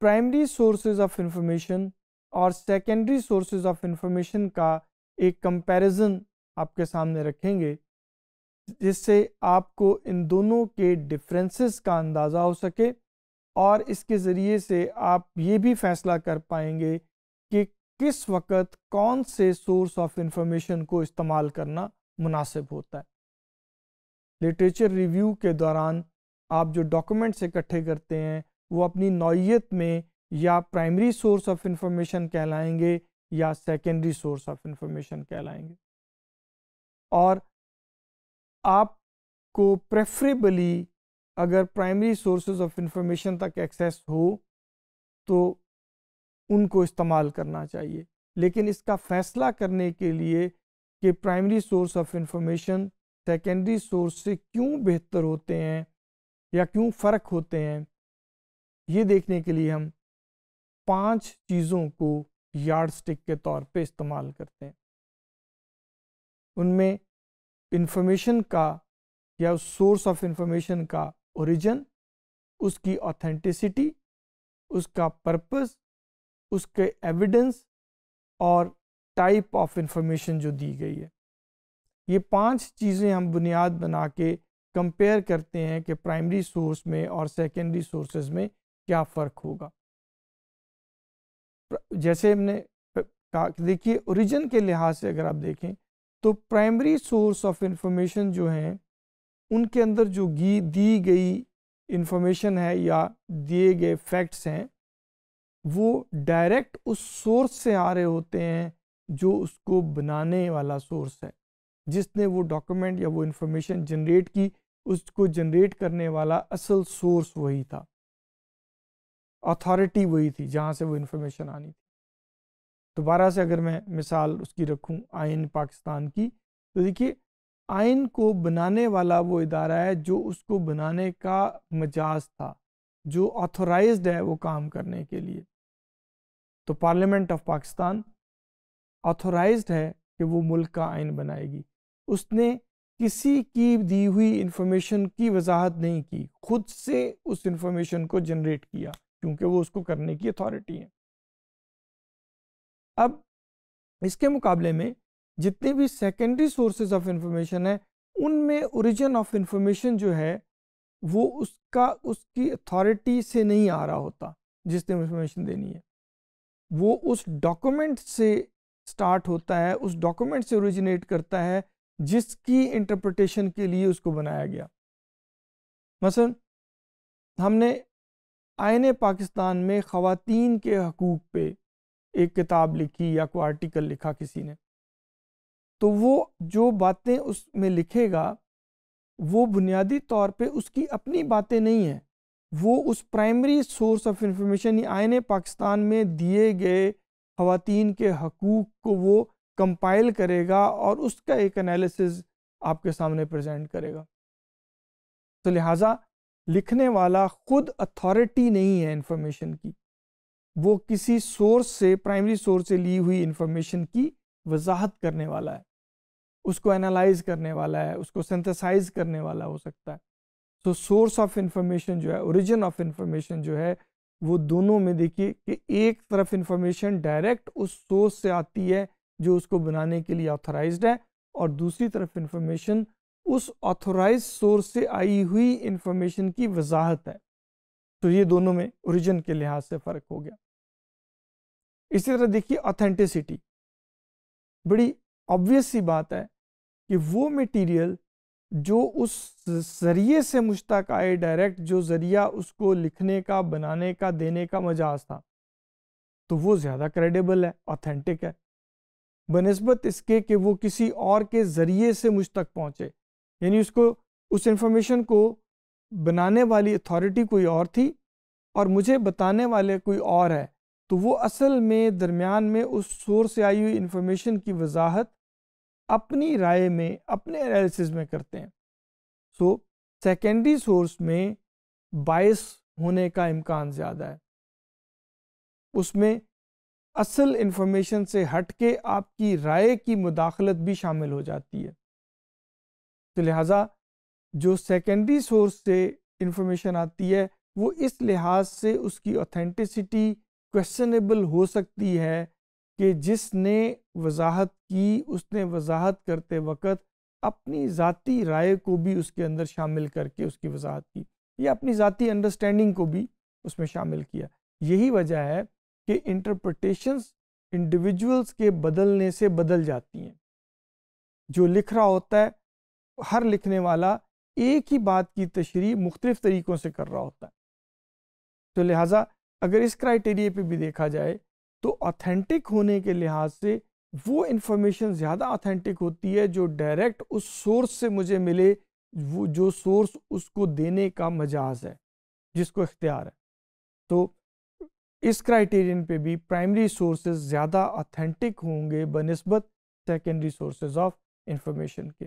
primary sources of information और secondary sources of information का एक कंपैरिजन आपके सामने रखेंगे जिससे आपको इन दोनों के डिफरेंसेस का अंदाज़ा हो सके और इसके ज़रिए से आप ये भी फैसला कर पाएंगे कि किस वक़्त कौन से सोर्स ऑफ इंफॉर्मेशन को इस्तेमाल करना मुनासिब होता है लिटरेचर रिव्यू के दौरान आप जो डॉक्यूमेंट्स इकट्ठे करते हैं वो अपनी नौीयत में या प्राइमरी सोर्स ऑफ इंफॉर्मेशन कहलाएंगे या सेकेंडरी सोर्स ऑफ इंफॉर्मेशन कहलाएंगे और आपको प्रेफरेबली अगर प्राइमरी सोर्सेज ऑफ इंफॉर्मेशन तक एक्सेस हो तो उनको इस्तेमाल करना चाहिए लेकिन इसका फ़ैसला करने के लिए कि primary source of information secondary source से क्यों बेहतर होते हैं या क्यों फ़र्क होते हैं ये देखने के लिए हम पांच चीज़ों को यार्डस्टिक के तौर पे इस्तेमाल करते हैं उनमें इन्फॉर्मेशन का या उस सोर्स ऑफ इंफॉर्मेशन का ओरिजिन उसकी ऑथेंटिसिटी उसका पर्पस उसके एविडेंस और टाइप ऑफ इंफॉर्मेशन जो दी गई है ये पांच चीज़ें हम बुनियाद बना के कंपेयर करते हैं कि प्राइमरी सोर्स में और सेकेंडरी सोर्सेज में क्या फ़र्क होगा जैसे हमने कहा देखिए ओरिजिन के लिहाज से अगर आप देखें तो प्राइमरी सोर्स ऑफ इंफॉर्मेशन जो हैं उनके अंदर जो गी दी गई इन्फॉर्मेशन है या दिए गए फैक्ट्स हैं वो डायरेक्ट उस सोर्स से आ रहे होते हैं जो उसको बनाने वाला सोर्स है जिसने वो डॉक्यूमेंट या वो इन्फॉर्मेशन जनरेट की उसको जनरेट करने वाला असल सोर्स वही था अथॉरिटी वही थी जहाँ से वो इन्फॉर्मेशन आनी थी दोबारा से अगर मैं मिसाल उसकी रखूँ आइन पाकिस्तान की तो देखिए आइन को बनाने वाला वो इदारा है जो उसको बनाने का मजाज था जो ऑथोराइज है वो काम करने के लिए तो पार्लियामेंट ऑफ पाकिस्तान ऑथोराइज्ड है कि वो मुल्क का आइन बनाएगी उसने किसी की दी हुई इन्फॉर्मेशन की वजाहत नहीं की खुद से उस इंफॉर्मेशन को जनरेट किया क्योंकि वो उसको करने की अथॉरिटी है अब इसके मुकाबले में जितने भी सेकेंडरी सोर्सेज ऑफ इंफॉर्मेशन है उनमें ओरिजिन ऑफ इंफॉर्मेशन जो है वो उसका उसकी अथॉरिटी से नहीं आ रहा होता जिसने इंफॉर्मेशन देनी है वो उस डॉक्यूमेंट से स्टार्ट होता है उस डॉक्यूमेंट से ओरिजिनेट करता है जिसकी इंटरप्रटेशन के लिए उसको बनाया गया मसलन हमने आयन पाकिस्तान में ख़वान के हकूक़ पे एक किताब लिखी या कोई आर्टिकल लिखा किसी ने तो वो जो बातें उसमें लिखेगा वो बुनियादी तौर पे उसकी अपनी बातें नहीं हैं वो उस प्राइमरी सोर्स ऑफ इंफॉर्मेशन आयन पाकिस्तान में दिए गए ख़वान के हकूक़ को वो कंपाइल करेगा और उसका एक एनालिसिस आपके सामने प्रेजेंट करेगा तो लिहाजा लिखने वाला खुद अथॉरिटी नहीं है इंफॉर्मेशन की वो किसी सोर्स से प्राइमरी सोर्स से ली हुई इंफॉर्मेशन की वजाहत करने वाला है उसको एनालाइज करने वाला है उसको सिंथेसाइज करने वाला हो सकता है तो सोर्स ऑफ इंफॉर्मेशन जो है ओरिजिन ऑफ इंफॉर्मेशन जो है वो दोनों में देखिए कि एक तरफ इंफॉर्मेशन डायरेक्ट उस सोर्स से आती है जो उसको बनाने के लिए ऑथराइज है और दूसरी तरफ इंफॉर्मेशन उस ऑथोराइज सोर्स से आई हुई इंफॉर्मेशन की वजाहत है तो ये दोनों में ओरिजिन के लिहाज से फ़र्क हो गया इसी तरह देखिए ऑथेंटिसिटी बड़ी ऑब्वियस सी बात है कि वो मटेरियल जो उस जरिए से मुझ तक आए डायरेक्ट जो ज़रिया उसको लिखने का बनाने का देने का मजाज था तो वो ज़्यादा क्रेडिबल है ऑथेंटिक है बनस्बत इसके कि वो किसी और के ज़रिए से मुझ तक पहुंचे यानी उसको उस इंफॉर्मेशन को बनाने वाली अथॉरिटी कोई और थी और मुझे बताने वाले कोई और है तो वो असल में दरमियान में उस शोर से आई हुई इन्फॉर्मेशन की वजाहत अपनी राय में अपने एनालिसिस में करते हैं सो सेकेंडरी सोर्स में बायस होने का इम्कान ज़्यादा है उसमें असल इंफॉर्मेशन से हट के आपकी राय की मुदाखलत भी शामिल हो जाती है तो लिहाजा जो सेकेंडरी सोर्स से इंफॉर्मेशन आती है वो इस लिहाज से उसकी ऑथेंटिसिटी क्वेश्चनेबल हो सकती है कि जिसने वजाहत की उसने वजाहत करते वक्त अपनी ज़ाती राय को भी उसके अंदर शामिल करके उसकी वजाहत की या अपनी ज़ाती अंडरस्टैंडिंग को भी उसमें शामिल किया यही वजह है कि इंटरप्रटेशंस इंडिविजुअल्स के बदलने से बदल जाती हैं जो लिख रहा होता है हर लिखने वाला एक ही बात की तशरी मुख्तलिफ तरीक़ों से कर रहा होता है तो लिहाजा अगर इस क्राइटेरिए पर भी देखा जाए तो ऑथेंटिक होने के लिहाज से वो इन्फॉर्मेशन ज़्यादा ऑथेंटिक होती है जो डायरेक्ट उस सोर्स से मुझे मिले वो जो सोर्स उसको देने का मजाज है जिसको इख्तियार है तो इस क्राइटेरियन पे भी प्राइमरी सोर्सेज ज़्यादा ऑथेंटिक होंगे बनस्बत सेकेंडरी सोर्सेज ऑफ इंफॉर्मेशन के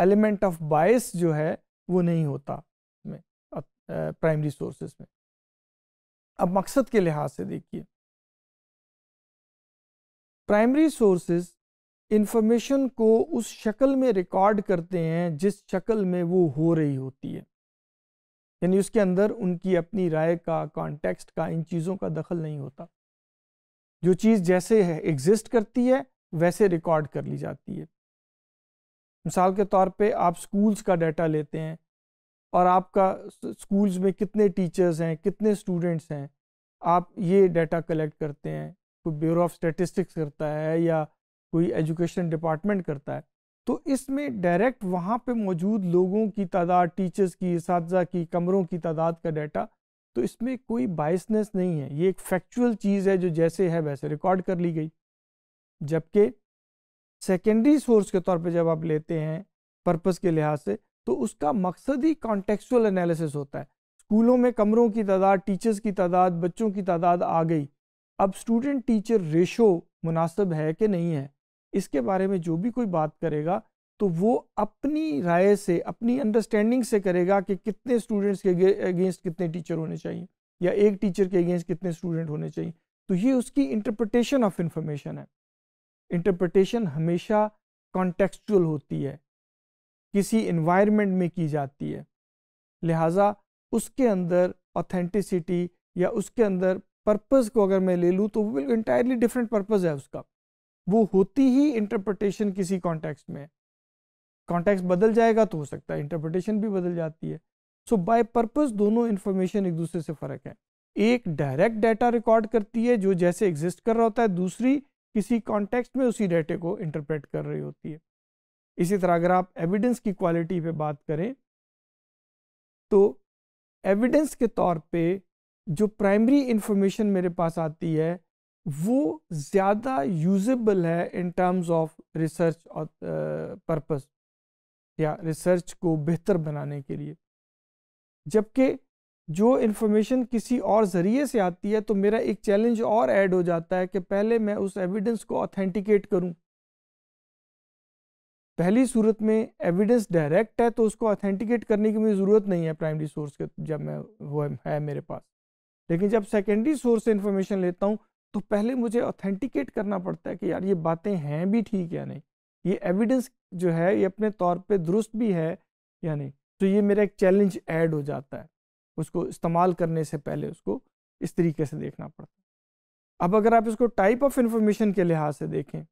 एलिमेंट ऑफ बायस जो है वो नहीं होता में प्राइमरी सोर्सेज में अब मकसद के लिहाज से देखिए प्राइमरी सोर्सेस इंफॉर्मेशन को उस शक्ल में रिकॉर्ड करते हैं जिस शक्ल में वो हो रही होती है यानी उसके अंदर उनकी अपनी राय का कॉन्टेक्स्ट का इन चीज़ों का दखल नहीं होता जो चीज़ जैसे है एग्जिस्ट करती है वैसे रिकॉर्ड कर ली जाती है मिसाल के तौर पे आप स्कूल्स का डाटा लेते हैं और आपका स्कूल्स में कितने टीचर्स हैं कितने स्टूडेंट्स हैं आप ये डाटा कलेक्ट करते हैं कोई ब्यूरो ऑफ स्टेटिस्टिक्स करता है या कोई एजुकेशन डिपार्टमेंट करता है तो इसमें डायरेक्ट वहाँ पे मौजूद लोगों की तादाद टीचर्स की इस की कमरों की तादाद का डाटा तो इसमें कोई बाइसनेस नहीं है ये एक फैक्चुअल चीज़ है जो जैसे है वैसे रिकॉर्ड कर ली गई जबकि सेकेंडरी सोर्स के तौर पे जब आप लेते हैं पर्पस के लिहाज से तो उसका मकसद ही कॉन्टेक्चुअल एनालिसिस होता है स्कूलों में कमरों की तादाद टीचर्स की तादाद बच्चों की तादाद आ गई अब स्टूडेंट टीचर रेशो मुनासिब है कि नहीं है इसके बारे में जो भी कोई बात करेगा तो वो अपनी राय से अपनी अंडरस्टैंडिंग से करेगा कि कितने स्टूडेंट्स के अगेंस्ट कितने टीचर होने चाहिए या एक टीचर के अगेंस्ट कितने स्टूडेंट होने चाहिए तो ये उसकी इंटरप्रटेशन ऑफ इन्फॉर्मेशन है इंटरप्रटेशन हमेशा कॉन्टेक्चुअल होती है किसी इन्वायरमेंट में की जाती है लिहाजा उसके अंदर ऑथेंटिसिटी या उसके अंदर पर्पज़ को अगर मैं ले लूँ तो वो बिल्कुल इंटायरली डिफरेंट पर्पज़ है उसका वो होती ही इंटरप्रटेशन किसी कॉन्टेक्स में कॉन्टेक्स बदल जाएगा तो हो सकता है इंटरप्रटेशन भी बदल जाती है सो बाय पर्पज़ दोनों इन्फॉर्मेशन एक दूसरे से फ़र्क है एक डायरेक्ट डाटा रिकॉर्ड करती है जो जैसे एग्जिस्ट कर रहा होता है दूसरी किसी कॉन्टेक्स्ट में उसी डेटे को इंटरप्रेट कर रही होती है इसी तरह अगर आप एविडेंस की क्वालिटी पे बात करें तो एविडेंस के तौर पे जो प्राइमरी इंफॉर्मेशन मेरे पास आती है वो ज़्यादा यूजेबल है इन टर्म्स ऑफ रिसर्च और पर्पस या रिसर्च को बेहतर बनाने के लिए जबकि जो इन्फॉर्मेशन किसी और ज़रिए से आती है तो मेरा एक चैलेंज और ऐड हो जाता है कि पहले मैं उस एविडेंस को ऑथेंटिकेट करूं पहली सूरत में एविडेंस डायरेक्ट है तो उसको ऑथेंटिकेट करने की मुझे ज़रूरत नहीं है प्राइमरी सोर्स के जब मैं वो है मेरे पास लेकिन जब सेकेंडरी सोर्स से इन्फॉर्मेशन लेता हूँ तो पहले मुझे ऑथेंटिकेट करना पड़ता है कि यार ये बातें हैं भी ठीक या नहीं ये एविडेंस जो है ये अपने तौर पर दुरुस्त भी है या नहीं तो ये मेरा एक चैलेंज ऐड हो जाता है उसको इस्तेमाल करने से पहले उसको इस तरीके से देखना पड़ता है अब अगर आप इसको टाइप ऑफ इंफॉर्मेशन के लिहाज से देखें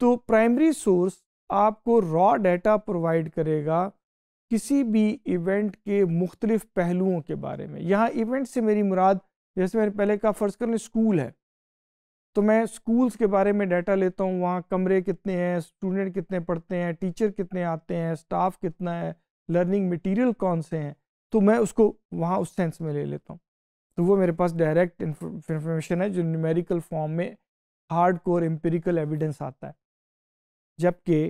तो प्राइमरी सोर्स आपको रॉ डाटा प्रोवाइड करेगा किसी भी इवेंट के मुख्तलिफ पहलुओं के बारे में यहाँ इवेंट से मेरी मुराद जैसे मैंने पहले कहा फ़र्ज़ करने स्कूल है तो मैं स्कूल्स के बारे में डाटा लेता हूँ वहाँ कमरे कितने हैं स्टूडेंट कितने पढ़ते हैं टीचर कितने आते हैं स्टाफ कितना है लर्निंग मटेरियल कौन से हैं तो मैं उसको वहाँ उस सेंस में ले लेता हूँ तो वो मेरे पास डायरेक्ट इन्फॉर्मेशन है जो न्यूमेरिकल फॉर्म में हार्ड कोर एम्पेरिकल एविडेंस आता है जबकि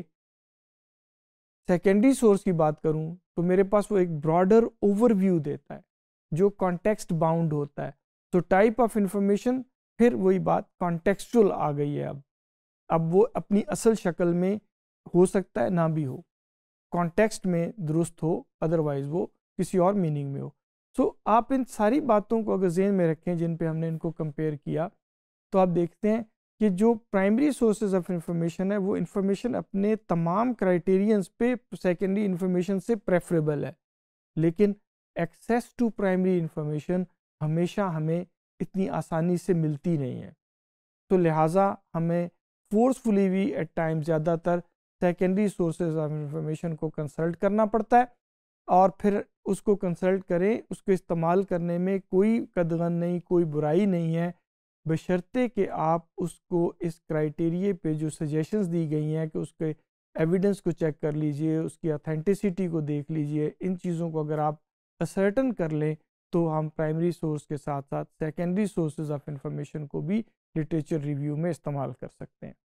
सेकेंडरी सोर्स की बात करूँ तो मेरे पास वो एक ब्रॉडर ओवरव्यू देता है जो कॉन्टेक्स्ट बाउंड होता है तो टाइप ऑफ इंफॉर्मेशन फिर वही बात कॉन्टेक्चुअल आ गई है अब अब वो अपनी असल शक्ल में हो सकता है ना भी हो कॉन्टेक्स्ट में दुरुस्त हो अदरवाइज़ वो किसी और मीनिंग में हो सो so, आप इन सारी बातों को अगर जेन में रखें जिन पे हमने इनको कंपेयर किया तो आप देखते हैं कि जो प्राइमरी सोर्सेज ऑफ इंफॉर्मेशन है वो इन्फॉर्मेशन अपने तमाम क्राइटेरियंस पे सेकेंडरी इन्फॉर्मेशन से प्रेफरेबल है लेकिन एक्सेस टू प्राइमरी इंफॉर्मेशन हमेशा हमें इतनी आसानी से मिलती नहीं है तो लिहाजा हमें फोर्सफुली भी एट टाइम ज़्यादातर सेकेंडरी सोर्सेज ऑफ इंफॉर्मेशन को कंसल्ट करना पड़ता है और फिर उसको कंसल्ट करें उसको इस्तेमाल करने में कोई कदगन नहीं कोई बुराई नहीं है बशर्ते कि आप उसको इस क्राइटेरिए पे जो सजेशंस दी गई हैं कि उसके एविडेंस को चेक कर लीजिए उसकी अथेंटिसिटी को देख लीजिए इन चीज़ों को अगर आप असर्टन कर लें तो हम प्राइमरी सोर्स के साथ साथ सेकेंडरी सोर्सेज ऑफ इंफॉर्मेशन को भी लिटरेचर रिव्यू में इस्तेमाल कर सकते हैं